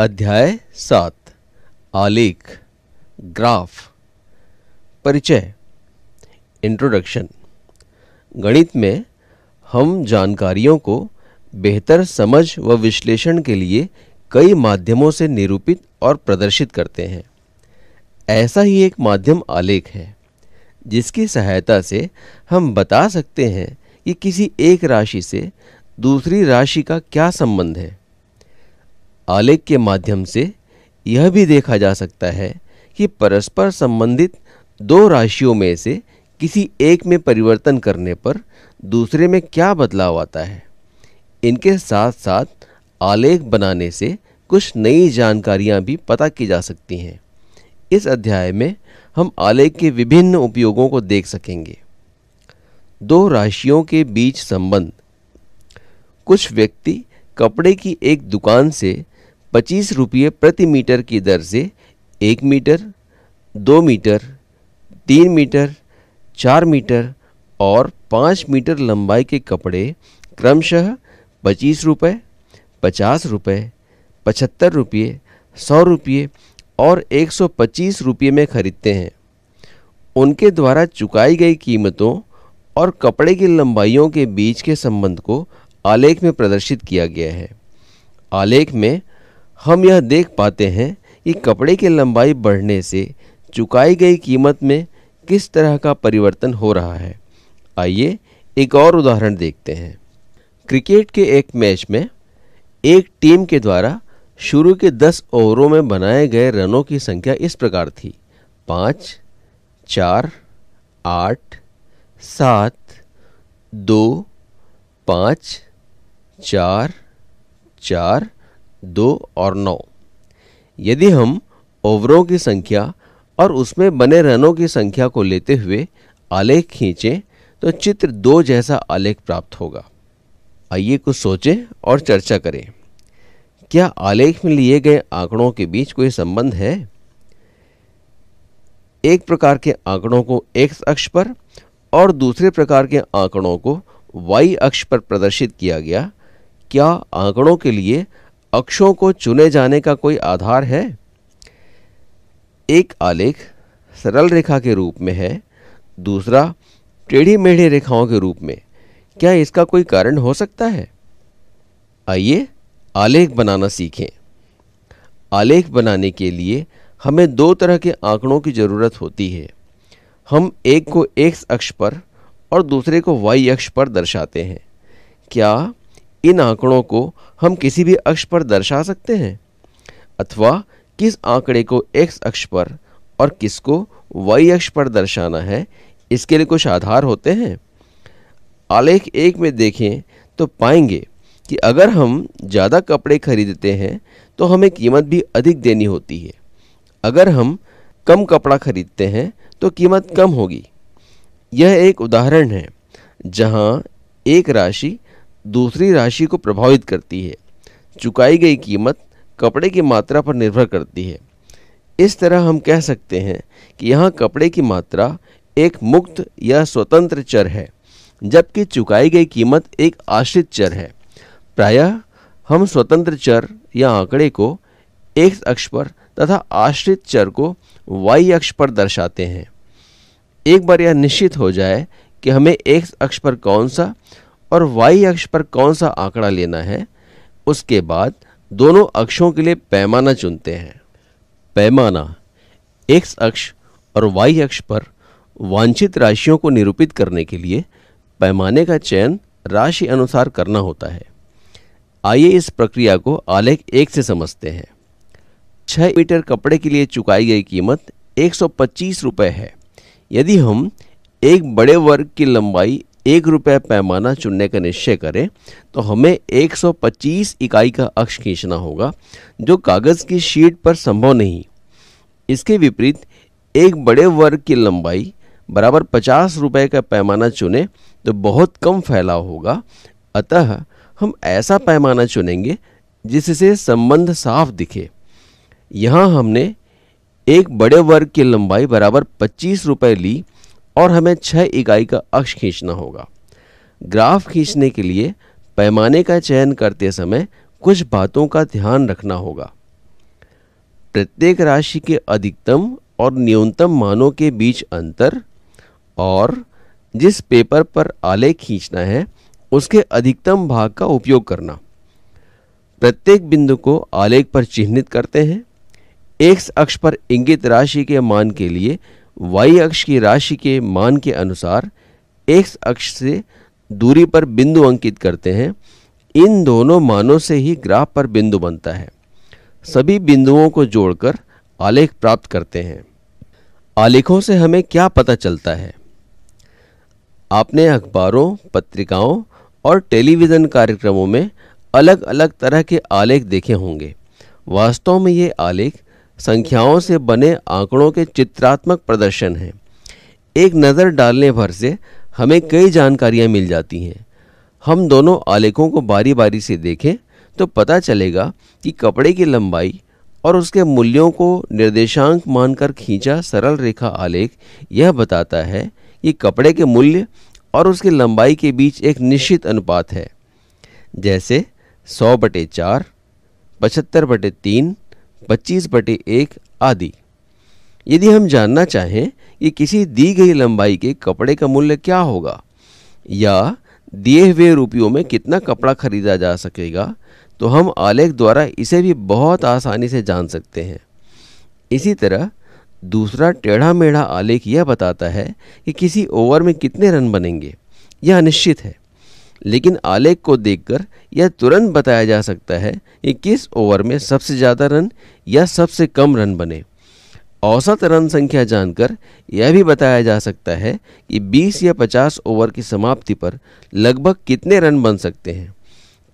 अध्याय सात आलेख ग्राफ परिचय इंट्रोडक्शन गणित में हम जानकारियों को बेहतर समझ व विश्लेषण के लिए कई माध्यमों से निरूपित और प्रदर्शित करते हैं ऐसा ही एक माध्यम आलेख है जिसकी सहायता से हम बता सकते हैं कि किसी एक राशि से दूसरी राशि का क्या संबंध है आलेख के माध्यम से यह भी देखा जा सकता है कि परस्पर संबंधित दो राशियों में से किसी एक में परिवर्तन करने पर दूसरे में क्या बदलाव आता है इनके साथ साथ आलेख बनाने से कुछ नई जानकारियां भी पता की जा सकती हैं इस अध्याय में हम आलेख के विभिन्न उपयोगों को देख सकेंगे दो राशियों के बीच संबंध कुछ व्यक्ति कपड़े की एक दुकान से पच्चीस रुपये प्रति मीटर की दर से एक मीटर दो मीटर तीन मीटर चार मीटर और पाँच मीटर लंबाई के कपड़े क्रमशः पच्चीस रुपये पचास रुपये पचहत्तर रुपये सौ रुपये और एक सौ पच्चीस रुपये में खरीदते हैं उनके द्वारा चुकाई गई कीमतों और कपड़े की लंबाइयों के बीच के संबंध को आलेख में प्रदर्शित किया गया है आलेख में हम यह देख पाते हैं कि कपड़े की लंबाई बढ़ने से चुकाई गई कीमत में किस तरह का परिवर्तन हो रहा है आइए एक और उदाहरण देखते हैं क्रिकेट के एक मैच में एक टीम के द्वारा शुरू के दस ओवरों में बनाए गए रनों की संख्या इस प्रकार थी पाँच चार आठ सात दो पाँच चार चार दो और नौ यदि हम ओवरों की संख्या और उसमें बने रनों की संख्या को लेते हुए आलेख खींचें तो चित्र दो जैसा आलेख प्राप्त होगा आइए कुछ सोचें और चर्चा करें क्या आलेख में लिए गए आंकड़ों के बीच कोई संबंध है एक प्रकार के आंकड़ों को एक्स अक्ष पर और दूसरे प्रकार के आंकड़ों को वाई अक्ष पर प्रदर्शित किया गया क्या आंकड़ों के लिए अक्षों को चुने जाने का कोई आधार है एक आलेख सरल रेखा के रूप में है दूसरा टेढ़ी मेढ़ी रेखाओं के रूप में क्या इसका कोई कारण हो सकता है आइए आलेख बनाना सीखें आलेख बनाने के लिए हमें दो तरह के आंकड़ों की ज़रूरत होती है हम एक को एक्स अक्ष पर और दूसरे को वाई अक्ष पर दर्शाते हैं क्या इन आंकड़ों को हम किसी भी अक्ष पर दर्शा सकते हैं अथवा किस आंकड़े को x अक्ष पर और किसको y अक्ष पर दर्शाना है इसके लिए कुछ आधार होते हैं आलेख एक में देखें तो पाएंगे कि अगर हम ज़्यादा कपड़े खरीदते हैं तो हमें कीमत भी अधिक देनी होती है अगर हम कम कपड़ा खरीदते हैं तो कीमत कम होगी यह एक उदाहरण है जहाँ एक राशि दूसरी राशि को प्रभावित करती है चुकाई गई कीमत कपड़े की मात्रा पर निर्भर करती है इस तरह हम कह सकते हैं कि यहाँ कपड़े की मात्रा एक मुक्त या स्वतंत्र चर है जबकि चुकाई गई कीमत एक आश्रित चर है प्रायः हम स्वतंत्र चर या आंकड़े को एक अक्ष पर तथा आश्रित चर को वाई अक्ष पर दर्शाते हैं एक बार यह निश्चित हो जाए कि हमें एक अक्ष पर कौन सा और y अक्ष पर कौन सा आंकड़ा लेना है उसके बाद दोनों अक्षों के लिए पैमाना चुनते हैं पैमाना x अक्ष और y अक्ष पर वांछित राशियों को निरूपित करने के लिए पैमाने का चयन राशि अनुसार करना होता है आइए इस प्रक्रिया को आलेख एक से समझते हैं छः मीटर कपड़े के लिए चुकाई गई कीमत एक सौ पच्चीस रुपये है यदि हम एक बड़े वर्ग की लंबाई एक रुपये पैमाना चुनने का निश्चय करें तो हमें 125 इकाई का अक्ष खींचना होगा जो कागज़ की शीट पर संभव नहीं इसके विपरीत एक बड़े वर्ग की लंबाई बराबर पचास रुपये का पैमाना चुने तो बहुत कम फैलाव होगा अतः हम ऐसा पैमाना चुनेंगे जिससे संबंध साफ दिखे यहाँ हमने एक बड़े वर्ग की लंबाई बराबर पच्चीस रुपये ली और हमें छः इकाई का अक्ष खींचना होगा ग्राफ खींचने के लिए पैमाने का चयन करते समय कुछ बातों का ध्यान रखना होगा प्रत्येक राशि के अधिकतम और न्यूनतम मानों के बीच अंतर और जिस पेपर पर आलेख खींचना है उसके अधिकतम भाग का उपयोग करना प्रत्येक बिंदु को आलेख पर चिन्हित करते हैं एक अक्ष पर इंगित राशि के मान के लिए वाई अक्ष की राशि के मान के अनुसार एक्स अक्ष से दूरी पर बिंदु अंकित करते हैं इन दोनों मानों से ही ग्राफ पर बिंदु बनता है सभी बिंदुओं को जोड़कर आलेख प्राप्त करते हैं आलेखों से हमें क्या पता चलता है आपने अखबारों पत्रिकाओं और टेलीविज़न कार्यक्रमों में अलग अलग तरह के आलेख देखे होंगे वास्तव में ये आलेख संख्याओं से बने आंकड़ों के चित्रात्मक प्रदर्शन हैं एक नज़र डालने भर से हमें कई जानकारियाँ मिल जाती हैं हम दोनों आलेखों को बारी बारी से देखें तो पता चलेगा कि कपड़े की लंबाई और उसके मूल्यों को निर्देशांक मानकर खींचा सरल रेखा आलेख यह बताता है कि कपड़े के मूल्य और उसकी लंबाई के बीच एक निश्चित अनुपात है जैसे सौ बटे चार पचहत्तर बटे तीन पच्चीस बटे एक आदि यदि हम जानना चाहें कि किसी दी गई लंबाई के कपड़े का मूल्य क्या होगा या दिए हुए रुपयों में कितना कपड़ा खरीदा जा सकेगा तो हम आलेख द्वारा इसे भी बहुत आसानी से जान सकते हैं इसी तरह दूसरा टेढ़ा मेढ़ा आलेख यह बताता है कि किसी ओवर में कितने रन बनेंगे यह अनिश्चित है लेकिन आलेख को देखकर यह तुरंत बताया जा सकता है कि किस ओवर में सबसे ज़्यादा रन या सबसे कम रन बने औसत रन संख्या जानकर यह भी बताया जा सकता है कि 20 या 50 ओवर की समाप्ति पर लगभग कितने रन बन सकते हैं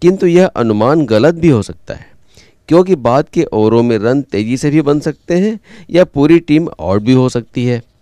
किंतु यह अनुमान गलत भी हो सकता है क्योंकि बाद के ओवरों में रन तेज़ी से भी बन सकते हैं या पूरी टीम आउट भी हो सकती है